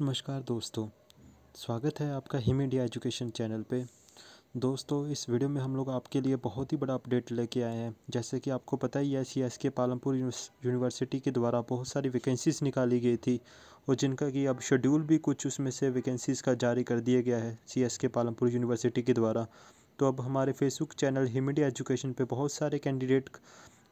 नमस्कार दोस्तों स्वागत है आपका हिम इंडिया एजुकेशन चैनल पे दोस्तों इस वीडियो में हम लोग आपके लिए बहुत ही बड़ा अपडेट लेके आए हैं जैसे कि आपको पता ही है सी एस के पालमपुर यूनिवर्सिटी के द्वारा बहुत सारी वैकेंसीज़ निकाली गई थी और जिनका कि अब शेड्यूल भी कुछ उसमें से वैकेंसीज़ का जारी कर दिया गया है सी एस के पालमपुर यूनिवर्सिटी के द्वारा तो अब हमारे Facebook channel Him India education पर बहुत सारे कैंडिडेट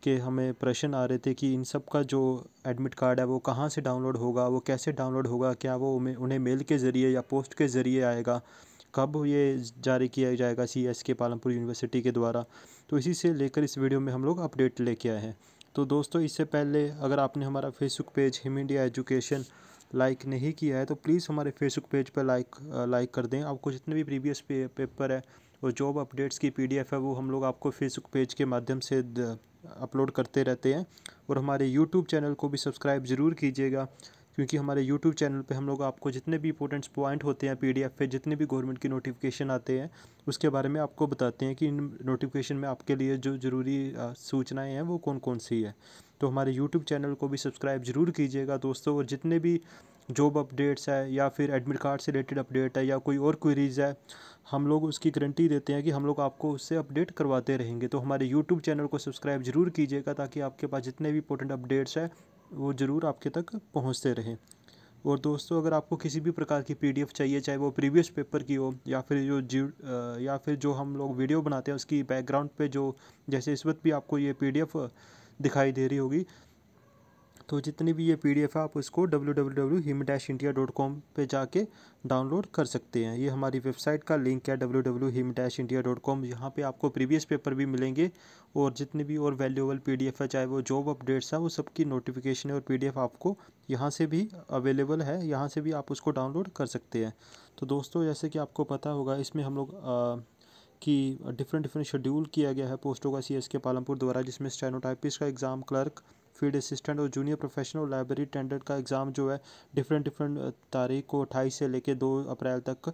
के हमें प्रश्न आ रहे थे कि इन सब का जो एडमिट कार्ड है वो कहाँ से डाउनलोड होगा वो कैसे डाउनलोड होगा क्या वो उन्हें मेल के ज़रिए या पोस्ट के ज़रिए आएगा कब ये जारी किया जाएगा सी एस के पालमपुर यूनिवर्सिटी के द्वारा तो इसी से लेकर इस वीडियो में हम लोग अपडेट लेके आए हैं तो दोस्तों इससे पहले अगर आपने हमारा Facebook page Him India education like नहीं किया है तो प्लीज़ हमारे फेसबुक पेज पर लाइक लाइक कर दें आपको जितने भी प्रीवियस पे, पेपर है और जॉब अपडेट्स की पीडीएफ है वो हम लोग आपको फेसबुक पेज के माध्यम से अपलोड करते रहते हैं और हमारे यूट्यूब चैनल को भी सब्सक्राइब ज़रूर कीजिएगा क्योंकि हमारे YouTube चैनल पे हम लोग आपको जितने भी इंपॉर्टेंट्स पॉइंट होते हैं पीडीएफ पे जितने भी गवर्नमेंट के नोटिफिकेशन आते हैं उसके बारे में आपको बताते हैं कि इन नोटिफिकेशन में आपके लिए जो ज़रूरी सूचनाएँ हैं वो कौन कौन सी है तो हमारे यूट्यूब चैनल को भी सब्सक्राइब ज़रूर कीजिएगा दोस्तों और जितने भी जॉब अपडेट्स है या फिर एडमिट कार्ड से रिलेटेड अपडेट है या कोई और क्वेरीज है हम लोग उसकी गारंटी देते हैं कि हम लोग आपको उससे अपडेट करवाते रहेंगे तो हमारे यूट्यूब चैनल को सब्सक्राइब जरूर कीजिएगा ताकि आपके पास जितने भी इंपॉर्टेंट अपडेट्स हैं वो ज़रूर आपके तक पहुँचते रहें और दोस्तों अगर आपको किसी भी प्रकार की पीडीएफ चाहिए चाहे वो प्रीवियस पेपर की हो या फिर जो जी या फिर जो हम लोग वीडियो बनाते हैं उसकी बैकग्राउंड पे जो जैसे इस वक्त भी आपको ये पीडीएफ दिखाई दे रही होगी तो जितनी भी ये पी है आप उसको W W W Him dash India dot com पर जाके डाउनलोड कर सकते हैं ये हमारी वेबसाइट का लिंक है W W Him dash India dot com यहाँ पर आपको प्रीवियस पेपर भी मिलेंगे और जितने भी और वैल्यूएबल पी है चाहे वो जॉब अपडेट्स हैं वो सबकी नोटिफिकेशन है और पी आपको यहाँ से भी अवेलेबल है यहाँ से भी आप उसको डाउनलोड कर सकते हैं तो दोस्तों जैसे कि आपको पता होगा इसमें हम लोग कि डिफरेंट डिफरेंट शेड्यूल किया गया है पोस्टों का सी एस के पालमपुर द्वारा जिसमें स्टेनोटाइपिस का एग्ज़ाम क्लर्क फील्ड असिस्टेंट और जूनियर प्रोफेशनल लाइब्रेरी टेंडर का एग्ज़ाम जो है डिफरेंट डिफरेंट तारीख को अट्ठाईस से लेकर दो अप्रैल तक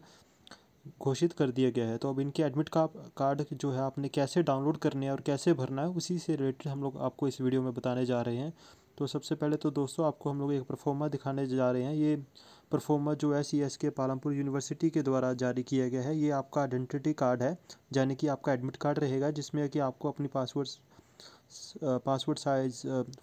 घोषित कर दिया गया है तो अब इनके एडमिट का कार्ड जो है आपने कैसे डाउनलोड करने है और कैसे भरना है उसी से रिलेटेड हम लोग आपको इस वीडियो में बताने जा रहे हैं तो सबसे पहले तो दोस्तों आपको हम लोग एक परफॉर्मा दिखाने जा रहे हैं ये परफॉर्मा जो है सी एस के पालमपुर यूनिवर्सिटी के द्वारा जारी किया गया है ये आपका आइडेंटिटी कार्ड है यानी कि आपका एडमिट कार्ड रहेगा जिसमें कि आपको अपनी password passport size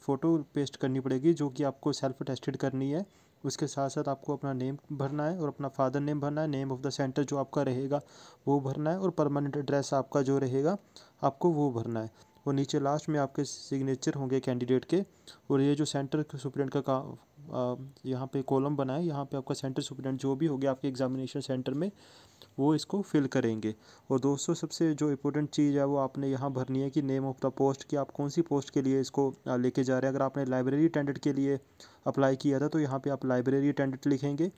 photo paste करनी पड़ेगी जो कि आपको सेल्फ टेस्टेड करनी है उसके साथ साथ आपको अपना नेम भरना है और अपना फादर नेम भरना है नेम ऑफ़ द सेंटर जो आपका रहेगा वो भरना है और परमानेंट एड्रेस आपका जो रहेगा आपको वो भरना है और नीचे लास्ट में आपके सिग्नेचर होंगे कैंडिडेट के और ये जो सेंटर सुप्रेंट का, का यहाँ पे कॉलम बना है यहाँ पे आपका सेंटर सुपरिटेंडेंट जो भी हो गया आपके एग्जामिनेशन सेंटर में वो इसको फिल करेंगे और दोस्तों सबसे जो इंपॉर्टेंट चीज़ है वो आपने यहाँ भरनी है कि नेम ऑफ द पोस्ट कि आप कौन सी पोस्ट के लिए इसको लेके जा रहे हैं अगर आपने लाइब्रेरी अटेंडेंट के लिए अप्लाई किया था तो यहाँ पे आप लाइब्रेरी अटेंडेंट लिखेंगे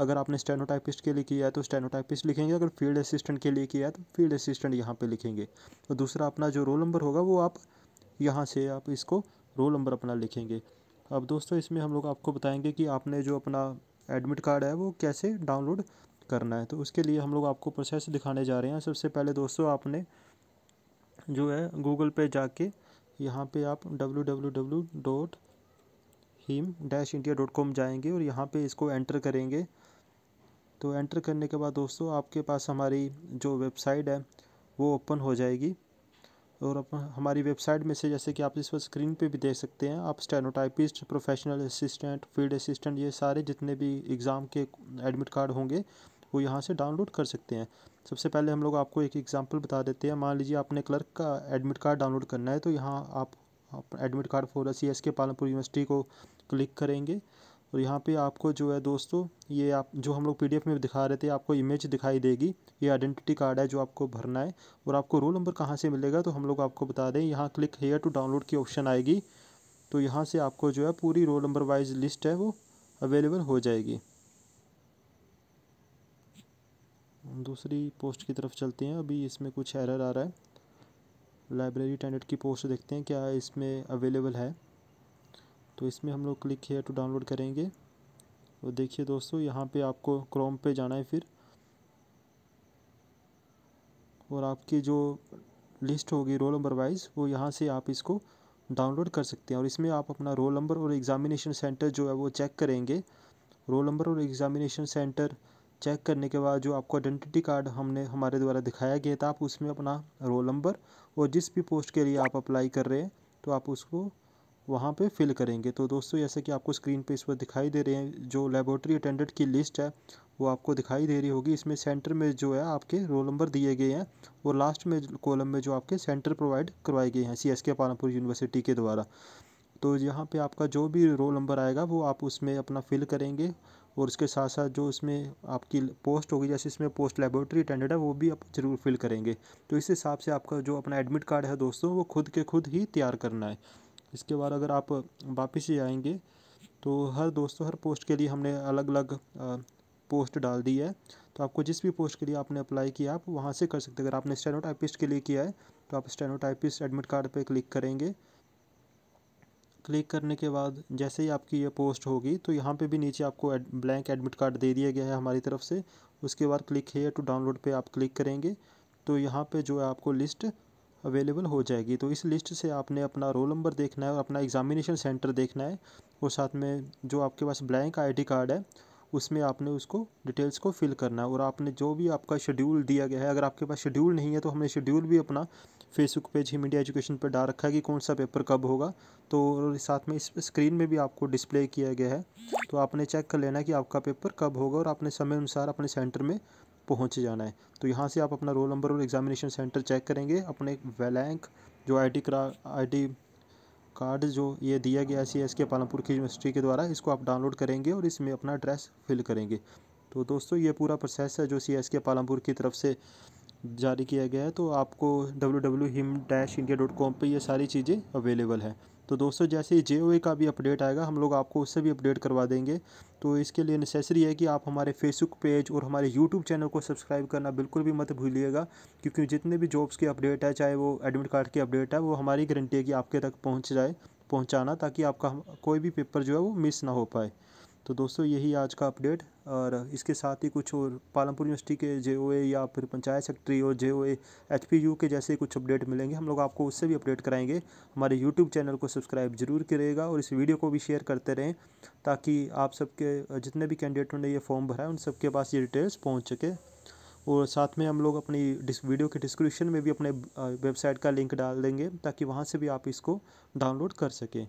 अगर आपने स्टेनोटाइपिस्ट के लिए किया है तो स्टेनोटाइपिस्ट लिखेंगे अगर फील्ड असिस्टेंट के लिए किया है तो फील्ड असिस्टेंट यहाँ पर लिखेंगे और दूसरा अपना जो रोल नंबर होगा वो आप यहाँ से आप इसको रोल नंबर अपना लिखेंगे अब दोस्तों इसमें हम लोग आपको बताएंगे कि आपने जो अपना एडमिट कार्ड है वो कैसे डाउनलोड करना है तो उसके लिए हम लोग आपको प्रोसेस दिखाने जा रहे हैं सबसे पहले दोस्तों आपने जो है गूगल पे जाके यहाँ पे आप W W W dot Him dash India dot com जाएंगे और यहाँ पे इसको एंटर करेंगे तो एंटर करने के बाद दोस्तों आपके पास हमारी जो वेबसाइट है वो ओपन हो जाएगी और आप हमारी वेबसाइट में से जैसे कि आप इस वक्त स्क्रीन पे भी देख सकते हैं आप stenotypist professional assistant field assistant ये सारे जितने भी एग्ज़ाम के एडमिट कार्ड होंगे वो यहाँ से डाउनलोड कर सकते हैं सबसे पहले हम लोग आपको एक एग्ज़ाम्पल बता देते हैं मान लीजिए आपने क्लर्क का एडमिट कार्ड डाउनलोड करना है तो यहाँ आप admit card for C S K Palampur university को क्लिक करेंगे और तो यहाँ पे आपको जो है दोस्तों ये आप जो हम लोग पीडीएफ में दिखा रहे थे आपको इमेज दिखाई देगी ये आइडेंटिटी कार्ड है जो आपको भरना है और आपको रोल नंबर कहाँ से मिलेगा तो हम लोग आपको बता दें यहाँ क्लिक हेयर टू डाउनलोड की ऑप्शन आएगी तो यहाँ से आपको जो है पूरी रोल नंबर वाइज लिस्ट है वो अवेलेबल हो जाएगी दूसरी पोस्ट की तरफ चलते हैं अभी इसमें कुछ एरर आ रहा है लाइब्रेरी टेंडेड की पोस्ट देखते हैं क्या इसमें अवेलेबल है तो इसमें हम लोग क्लिक हेयर टू डाउनलोड करेंगे तो देखिए दोस्तों यहाँ पे आपको क्रोम पे जाना है फिर और आपकी जो लिस्ट होगी रोल नंबर वाइज वो यहाँ से आप इसको डाउनलोड कर सकते हैं और इसमें आप अपना रोल नंबर और एग्ज़ामिनेशन सेंटर जो है वो चेक करेंगे रोल नंबर और एग्ज़ामिनेशन सेंटर चेक करने के बाद जो आपको आइडेंटिटी कार्ड हमने हमारे द्वारा दिखाया गया था आप उसमें अपना रोल नंबर और जिस भी पोस्ट के लिए आप अप्लाई कर रहे हैं तो आप उसको वहाँ पे फिल करेंगे तो दोस्तों जैसे कि आपको स्क्रीन पे इस पर दिखाई दे रहे हैं जो लेबोरेटरी अटेंडेंट की लिस्ट है वो आपको दिखाई दे रही होगी इसमें सेंटर में जो है आपके रोल नंबर दिए गए हैं और लास्ट में कॉलम में जो आपके सेंटर प्रोवाइड करवाए गए हैं सी एस के पालमपुर यूनिवर्सिटी के द्वारा तो यहाँ पर आपका जो भी रोल नंबर आएगा वो आप उसमें अपना फिल करेंगे और उसके साथ साथ जो इसमें आपकी पोस्ट होगी जैसे इसमें पोस्ट लेबोरेटरी अटेंडेंट है वो भी आप ज़रूर फिल करेंगे तो इस हिसाब से आपका जो अपना एडमिट कार्ड है दोस्तों वो खुद के खुद ही तैयार करना है इसके बाद अगर आप वापस ही आएंगे तो हर दोस्तों हर पोस्ट के लिए हमने अलग अलग पोस्ट डाल दी है तो आपको जिस भी पोस्ट के लिए आपने अप्लाई किया आप वहाँ से कर सकते हैं अगर आपने स्टेनोटाइपिस्ट के लिए किया है तो आप स्टेनोटाइपिस्ट एडमिट कार्ड पर क्लिक करेंगे क्लिक करने के बाद जैसे ही आपकी ये पोस्ट होगी तो यहाँ पे भी नीचे आपको एड, ब्लैंक एडमिट कार्ड दे दिया गया है हमारी तरफ से उसके बाद क्लिक हेयर टू डाउनलोड पे आप क्लिक करेंगे तो यहाँ पे जो है आपको लिस्ट अवेलेबल हो जाएगी तो इस लिस्ट से आपने अपना रोल नंबर देखना है और अपना एग्ज़ामिनेशन सेंटर देखना है और साथ में जो आपके पास ब्लैंक आईडी कार्ड है उसमें आपने उसको डिटेल्स को फिल करना है और आपने जो भी आपका शेड्यूल दिया गया है अगर आपके पास शेड्यूल नहीं है तो हमने शेड्यूल भी अपना Facebook page Him India education पर डाल रखा है कि कौन सा पेपर कब होगा तो साथ में इस स्क्रीन में भी आपको डिस्प्ले किया गया है तो आपने चेक कर लेना कि आपका पेपर कब होगा और आपने समय अनुसार अपने सेंटर में पहुँच जाना है तो यहाँ से आप अपना रोल नंबर और एग्जामिनेशन सेंटर चेक करेंगे अपने वैलैंक जो आई डी करा आई डी कार्ड जो ये दिया गया सी एस के पालमपुर की यूनिवर्सिटी के द्वारा इसको आप डाउनलोड करेंगे और इसमें अपना एड्रेस फिल करेंगे तो दोस्तों ये पूरा प्रोसेस है जो सी एस के पालमपुर की तरफ से जारी किया गया है तो आपको W W Him dash India dot com पर ये सारी चीज़ें अवेलेबल हैं तो दोस्तों जैसे ही जे का भी अपडेट आएगा हम लोग आपको उससे भी अपडेट करवा देंगे तो इसके लिए नेसेसरी है कि आप हमारे फेसबुक पेज और हमारे यूट्यूब चैनल को सब्सक्राइब करना बिल्कुल भी मत भूलिएगा क्योंकि जितने भी जॉब्स के अपडेट है चाहे वो एडमिट कार्ड की अपडेट है वो हमारी गारंटी है कि आपके तक पहुँच जाए पहुँचाना ताकि आपका कोई भी पेपर जो है वो मिस ना हो पाए तो दोस्तों यही आज का अपडेट और इसके साथ ही कुछ और पालमपुर यूनिवर्सिटी के जे या फिर पंचायत सेक्रेटरी और जे ओ के जैसे कुछ अपडेट मिलेंगे हम लोग आपको उससे भी अपडेट कराएंगे हमारे यूट्यूब चैनल को सब्सक्राइब जरूर करिएगा और इस वीडियो को भी शेयर करते रहें ताकि आप सबके जितने भी कैंडिडेटों ने ये फॉर्म भरा है उन सबके पास ये डिटेल्स पहुँच सके और साथ में हम लोग अपनी वीडियो के डिस्क्रिप्शन में भी अपने वेबसाइट का लिंक डाल देंगे ताकि वहाँ से भी आप इसको डाउनलोड कर सकें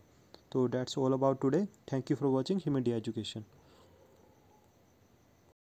so that's all about today thank you for watching himedia education